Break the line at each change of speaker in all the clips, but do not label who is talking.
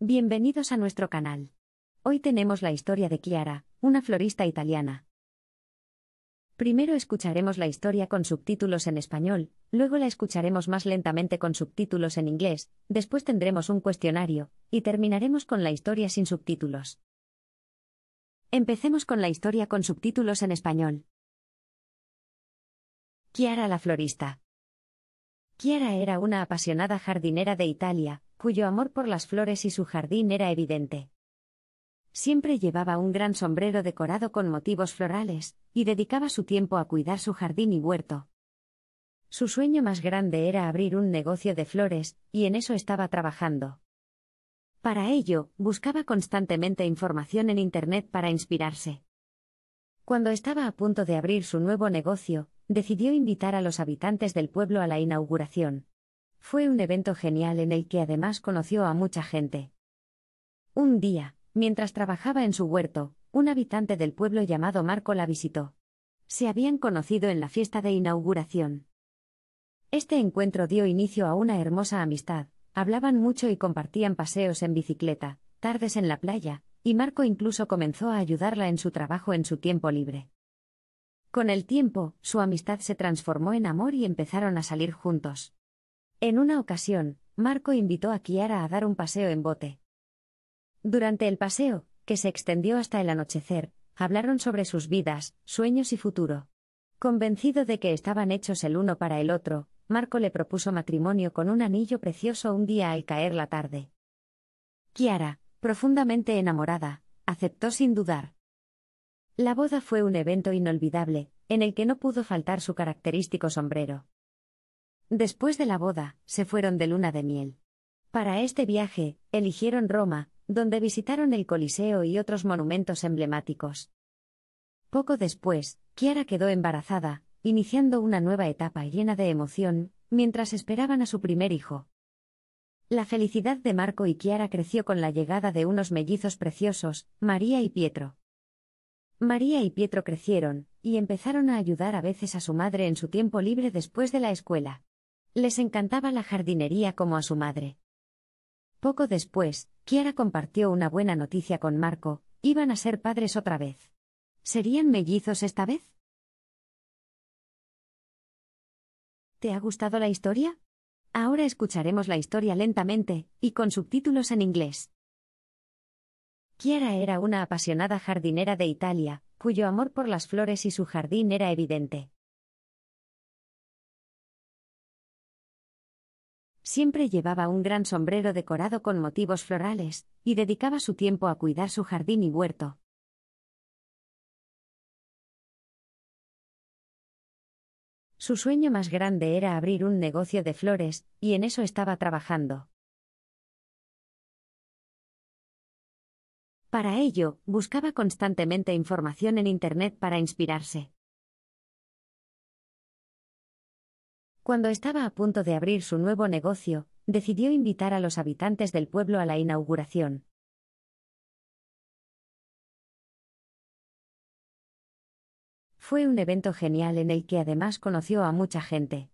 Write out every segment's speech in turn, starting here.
Bienvenidos a nuestro canal. Hoy tenemos la historia de Chiara, una florista italiana. Primero escucharemos la historia con subtítulos en español, luego la escucharemos más lentamente con subtítulos en inglés, después tendremos un cuestionario, y terminaremos con la historia sin subtítulos. Empecemos con la historia con subtítulos en español. Chiara la florista. Chiara era una apasionada jardinera de Italia, cuyo amor por las flores y su jardín era evidente. Siempre llevaba un gran sombrero decorado con motivos florales, y dedicaba su tiempo a cuidar su jardín y huerto. Su sueño más grande era abrir un negocio de flores, y en eso estaba trabajando. Para ello, buscaba constantemente información en Internet para inspirarse. Cuando estaba a punto de abrir su nuevo negocio, decidió invitar a los habitantes del pueblo a la inauguración. Fue un evento genial en el que además conoció a mucha gente. Un día, mientras trabajaba en su huerto, un habitante del pueblo llamado Marco la visitó. Se habían conocido en la fiesta de inauguración. Este encuentro dio inicio a una hermosa amistad, hablaban mucho y compartían paseos en bicicleta, tardes en la playa, y Marco incluso comenzó a ayudarla en su trabajo en su tiempo libre. Con el tiempo, su amistad se transformó en amor y empezaron a salir juntos. En una ocasión, Marco invitó a Kiara a dar un paseo en bote. Durante el paseo, que se extendió hasta el anochecer, hablaron sobre sus vidas, sueños y futuro. Convencido de que estaban hechos el uno para el otro, Marco le propuso matrimonio con un anillo precioso un día al caer la tarde. Kiara, profundamente enamorada, aceptó sin dudar. La boda fue un evento inolvidable, en el que no pudo faltar su característico sombrero. Después de la boda, se fueron de luna de miel. Para este viaje, eligieron Roma, donde visitaron el Coliseo y otros monumentos emblemáticos. Poco después, Chiara quedó embarazada, iniciando una nueva etapa llena de emoción, mientras esperaban a su primer hijo. La felicidad de Marco y Chiara creció con la llegada de unos mellizos preciosos, María y Pietro. María y Pietro crecieron, y empezaron a ayudar a veces a su madre en su tiempo libre después de la escuela. Les encantaba la jardinería como a su madre. Poco después, Kiara compartió una buena noticia con Marco, iban a ser padres otra vez. ¿Serían mellizos esta vez? ¿Te ha gustado la historia? Ahora escucharemos la historia lentamente, y con subtítulos en inglés. Kiara era una apasionada jardinera de Italia, cuyo amor por las flores y su jardín era evidente. Siempre llevaba un gran sombrero decorado con motivos florales, y dedicaba su tiempo a cuidar su jardín y huerto.
Su sueño más grande era abrir
un negocio de flores, y en eso estaba trabajando. Para ello, buscaba constantemente información en Internet para inspirarse. Cuando estaba a punto de abrir su nuevo negocio, decidió invitar a los habitantes del pueblo a la inauguración. Fue un evento genial en el que además conoció a mucha gente.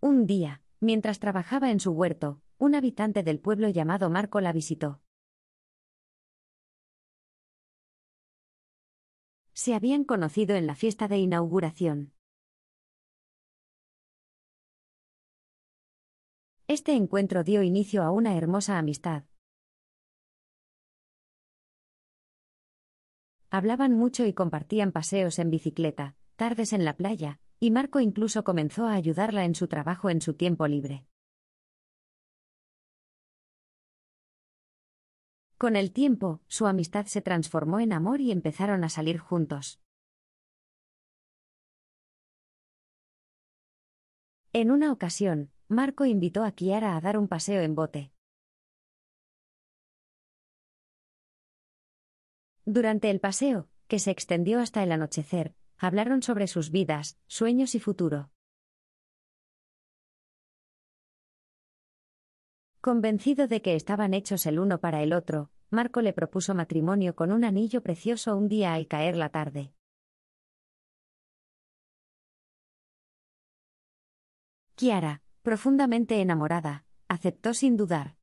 Un día, mientras trabajaba en su huerto, un habitante del pueblo llamado Marco la visitó. se habían conocido en la fiesta de inauguración. Este encuentro dio inicio a una hermosa amistad. Hablaban mucho y compartían paseos en bicicleta, tardes en la playa, y Marco incluso comenzó a ayudarla en su trabajo en su tiempo libre. Con el tiempo, su amistad se transformó en amor y empezaron a salir juntos. En una ocasión, Marco invitó a Kiara a dar un paseo en bote. Durante el paseo, que se extendió hasta el anochecer, hablaron sobre sus vidas, sueños y futuro. Convencido de que estaban hechos el uno para el otro, Marco le propuso matrimonio con un anillo precioso un día al caer la tarde.
Kiara, profundamente enamorada,
aceptó sin dudar.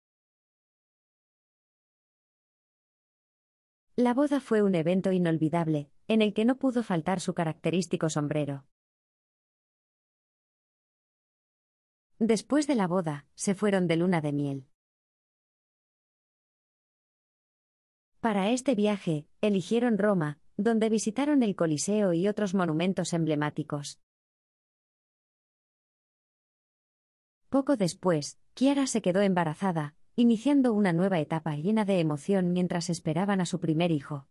La boda fue un evento inolvidable, en el que no pudo faltar su característico sombrero. Después de la boda, se fueron de luna de miel. Para este viaje, eligieron Roma, donde visitaron el Coliseo y otros monumentos emblemáticos. Poco después, Kiara se quedó embarazada, iniciando una nueva etapa llena de emoción mientras esperaban a su primer hijo.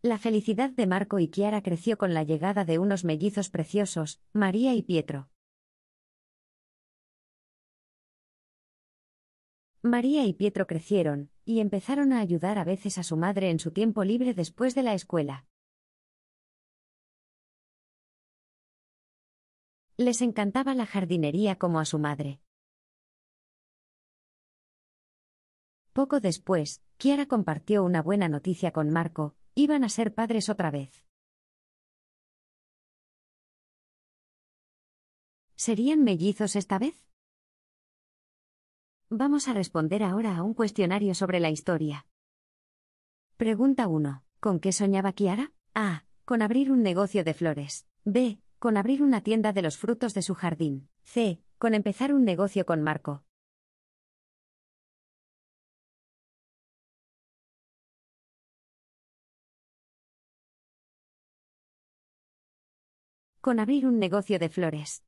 La felicidad de Marco y Kiara creció con la llegada de unos mellizos preciosos, María y Pietro. María y Pietro crecieron, y empezaron a ayudar a veces a su madre en su tiempo libre después de la escuela. Les encantaba la jardinería como a su madre. Poco después, Kiara compartió una buena noticia con Marco, iban a ser padres otra vez. ¿Serían mellizos esta vez? Vamos a responder ahora a un cuestionario sobre la historia. Pregunta 1. ¿Con qué soñaba Kiara? A. Con abrir un negocio de flores. B. Con abrir una tienda de los frutos de su jardín. C. Con empezar un negocio con Marco. Con abrir un negocio de flores.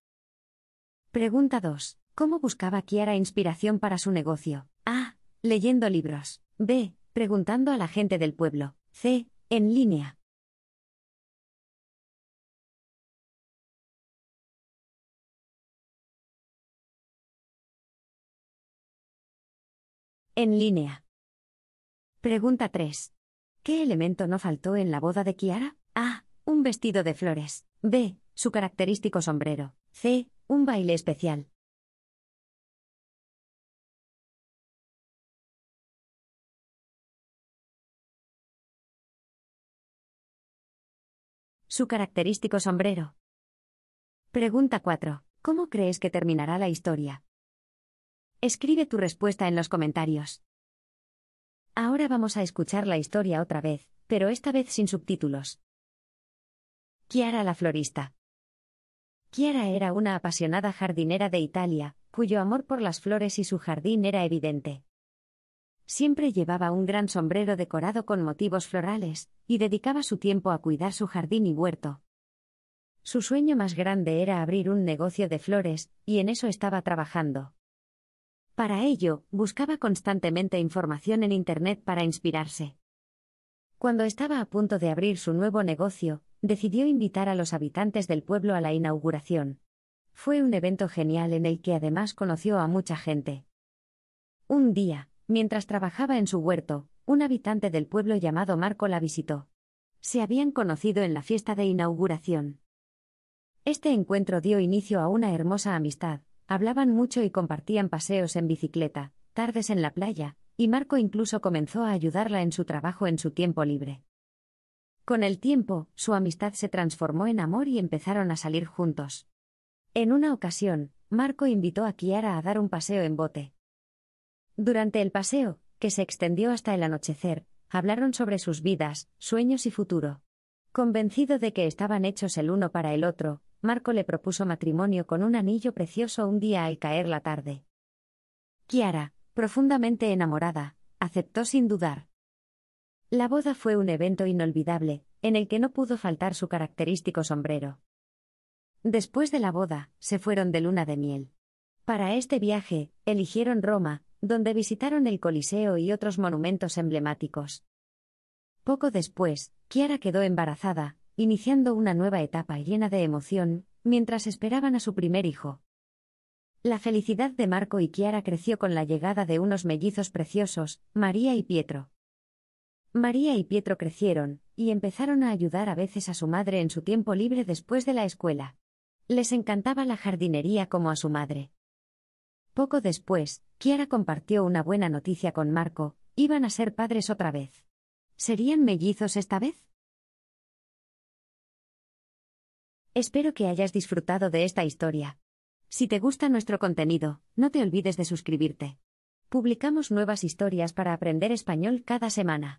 Pregunta 2. ¿Cómo buscaba Kiara inspiración para su negocio? A. Leyendo libros. B. Preguntando a la gente del pueblo. C. En línea. En línea. Pregunta 3. ¿Qué elemento no faltó en la boda de Kiara? A. Un vestido de flores. B. Su característico sombrero. C. Un baile especial. su característico sombrero. Pregunta 4. ¿Cómo crees que terminará la historia? Escribe tu respuesta en los comentarios. Ahora vamos a escuchar la historia otra vez, pero esta vez sin subtítulos. Chiara la florista. Chiara era una apasionada jardinera de Italia, cuyo amor por las flores y su jardín era evidente. Siempre llevaba un gran sombrero decorado con motivos florales, y dedicaba su tiempo a cuidar su jardín y huerto. Su sueño más grande era abrir un negocio de flores, y en eso estaba trabajando. Para ello, buscaba constantemente información en Internet para inspirarse. Cuando estaba a punto de abrir su nuevo negocio, decidió invitar a los habitantes del pueblo a la inauguración. Fue un evento genial en el que además conoció a mucha gente. Un día, Mientras trabajaba en su huerto, un habitante del pueblo llamado Marco la visitó. Se habían conocido en la fiesta de inauguración. Este encuentro dio inicio a una hermosa amistad, hablaban mucho y compartían paseos en bicicleta, tardes en la playa, y Marco incluso comenzó a ayudarla en su trabajo en su tiempo libre. Con el tiempo, su amistad se transformó en amor y empezaron a salir juntos. En una ocasión, Marco invitó a Kiara a dar un paseo en bote, durante el paseo, que se extendió hasta el anochecer, hablaron sobre sus vidas, sueños y futuro. Convencido de que estaban hechos el uno para el otro, Marco le propuso matrimonio con un anillo precioso un día al caer la tarde. Kiara, profundamente enamorada, aceptó sin dudar. La boda fue un evento inolvidable, en el que no pudo faltar su característico sombrero. Después de la boda, se fueron de luna de miel. Para este viaje, eligieron Roma, donde visitaron el Coliseo y otros monumentos emblemáticos. Poco después, Kiara quedó embarazada, iniciando una nueva etapa llena de emoción, mientras esperaban a su primer hijo. La felicidad de Marco y Chiara creció con la llegada de unos mellizos preciosos, María y Pietro. María y Pietro crecieron, y empezaron a ayudar a veces a su madre en su tiempo libre después de la escuela. Les encantaba la jardinería como a su madre. Poco después, Kiara compartió una buena noticia con Marco, iban a ser padres otra vez. ¿Serían mellizos esta vez? Espero que hayas disfrutado de esta historia. Si te gusta nuestro contenido, no te olvides de suscribirte. Publicamos nuevas historias para aprender español cada semana.